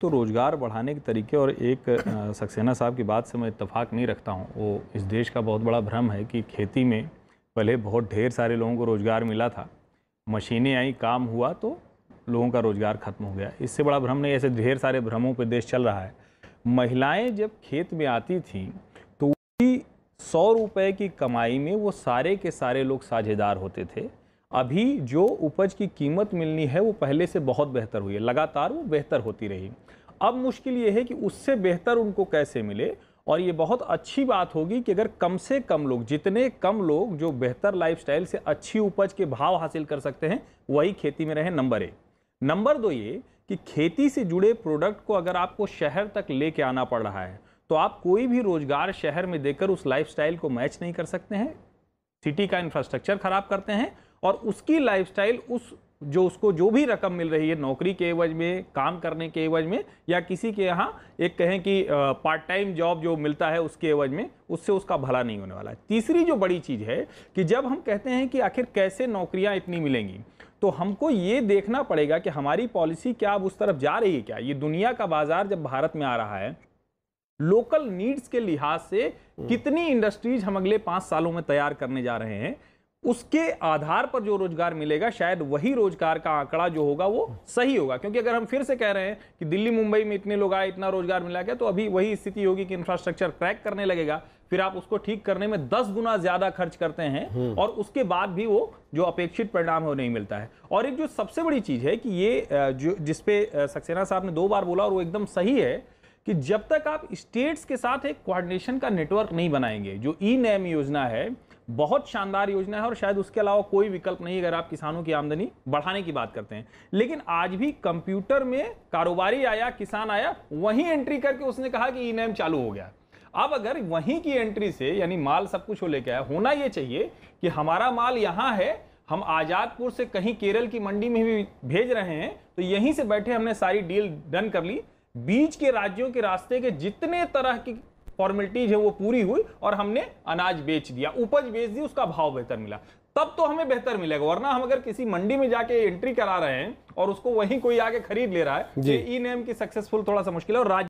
तो रोज़गार बढ़ाने के तरीके और एक सक्सेना साहब की बात से मैं इतफाक़ नहीं रखता हूँ वो इस देश का बहुत बड़ा भ्रम है कि खेती में पहले बहुत ढेर सारे लोगों को रोज़गार मिला था मशीनें आई काम हुआ तो लोगों का रोज़गार ख़त्म हो गया इससे बड़ा भ्रम नहीं ऐसे ढेर सारे भ्रमों पर देश चल रहा है महिलाएँ जब खेत में आती थीं तो उसी सौ रुपये की कमाई में वो सारे के सारे लोग साझेदार होते थे अभी जो उपज की कीमत मिलनी है वो पहले से बहुत बेहतर हुई है लगातार वो बेहतर होती रही अब मुश्किल ये है कि उससे बेहतर उनको कैसे मिले और ये बहुत अच्छी बात होगी कि अगर कम से कम लोग जितने कम लोग जो बेहतर लाइफस्टाइल से अच्छी उपज के भाव हासिल कर सकते हैं वही खेती में रहें नंबर एक नंबर दो ये कि खेती से जुड़े प्रोडक्ट को अगर आपको शहर तक ले आना पड़ रहा है तो आप कोई भी रोजगार शहर में देकर उस लाइफस्टाइल को मैच नहीं कर सकते हैं सिटी का इंफ्रास्ट्रक्चर खराब करते हैं और उसकी लाइफस्टाइल उस जो उसको जो भी रकम मिल रही है नौकरी के एवज में काम करने के एवज में या किसी के यहाँ एक कहें कि पार्ट टाइम जॉब जो मिलता है उसके एवज में उससे उसका भला नहीं होने वाला है तीसरी जो बड़ी चीज़ है कि जब हम कहते हैं कि आखिर कैसे नौकरियाँ इतनी मिलेंगी तो हमको ये देखना पड़ेगा कि हमारी पॉलिसी क्या अब उस तरफ जा रही है क्या ये दुनिया का बाजार जब भारत में आ रहा है लोकल नीड्स के लिहाज से हम्म। कितनी इंडस्ट्रीज हम अगले पाँच सालों में तैयार करने जा रहे हैं उसके आधार पर जो रोजगार मिलेगा शायद वही रोजगार का आंकड़ा जो होगा वो सही होगा क्योंकि अगर हम फिर से कह रहे हैं कि दिल्ली मुंबई में इतने लोग आए इतना रोजगार मिला गया तो अभी वही स्थिति होगी कि इंफ्रास्ट्रक्चर क्रैक करने लगेगा फिर आप उसको ठीक करने में दस गुना ज्यादा खर्च करते हैं हम्म। और उसके बाद भी वो जो अपेक्षित परिणाम है वो नहीं मिलता है और एक जो सबसे बड़ी चीज है कि ये जो जिसपे सक्सेना साहब ने दो बार बोला और वो एकदम सही है कि जब तक आप स्टेट्स के साथ एक कोऑर्डिनेशन का नेटवर्क नहीं बनाएंगे जो ई नैम योजना है बहुत शानदार योजना है और शायद उसके अलावा कोई विकल्प नहीं अगर आप किसानों की आमदनी बढ़ाने की बात करते हैं लेकिन आज भी कंप्यूटर में कारोबारी आया किसान आया वहीं एंट्री करके उसने कहा कि ई e चालू हो गया अब अगर वहीं की एंट्री से यानी माल सब कुछ हो लेके आया होना यह चाहिए कि हमारा माल यहाँ है हम आज़ादपुर से कहीं केरल की मंडी में भी भेज रहे हैं तो यहीं से बैठे हमने सारी डील डन कर ली बीच के राज्यों के रास्ते के जितने तरह की फॉर्मेलिटीज है वो पूरी हुई और हमने अनाज बेच दिया उपज बेच दी उसका भाव बेहतर मिला तब तो हमें बेहतर मिलेगा वरना हम अगर किसी मंडी में जाके एंट्री करा रहे हैं और उसको वहीं कोई आके खरीद ले रहा है ई नेम तो की सक्सेसफुल थोड़ा सा मुश्किल है और राज्य